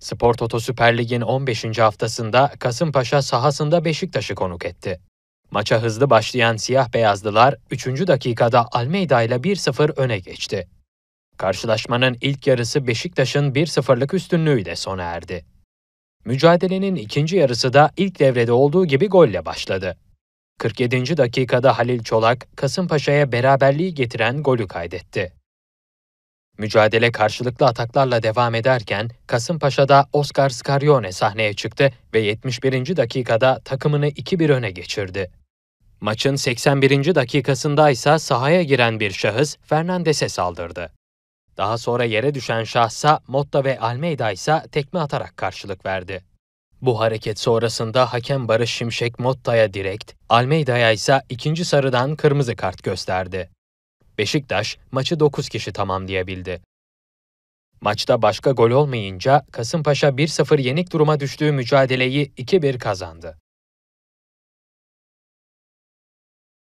Spor Toto Süper Lig'in 15. haftasında Kasımpaşa sahasında Beşiktaş'ı konuk etti. Maça hızlı başlayan siyah beyazlılar 3. dakikada Almeyda ile 1-0 öne geçti. Karşılaşmanın ilk yarısı Beşiktaş'ın 1-0'lık üstünlüğüyle sona erdi. Mücadelenin ikinci yarısı da ilk devrede olduğu gibi golle başladı. 47. dakikada Halil Çolak, Kasımpaşa'ya beraberliği getiren golü kaydetti. Mücadele karşılıklı ataklarla devam ederken Kasımpaşa'da Oscar Scarione sahneye çıktı ve 71. dakikada takımını 2-1 öne geçirdi. Maçın 81. dakikasında ise sahaya giren bir şahıs Fernandes'e saldırdı. Daha sonra yere düşen şahsa Motta ve Almeida ise tekme atarak karşılık verdi. Bu hareket sonrasında hakem Barış Şimşek Motta'ya direkt, Almeida'ya ise ikinci sarıdan kırmızı kart gösterdi. Beşiktaş maçı 9 kişi tamamlayabildi. Maçta başka gol olmayınca Kasımpaşa 1-0 yenik duruma düştüğü mücadeleyi 2-1 kazandı.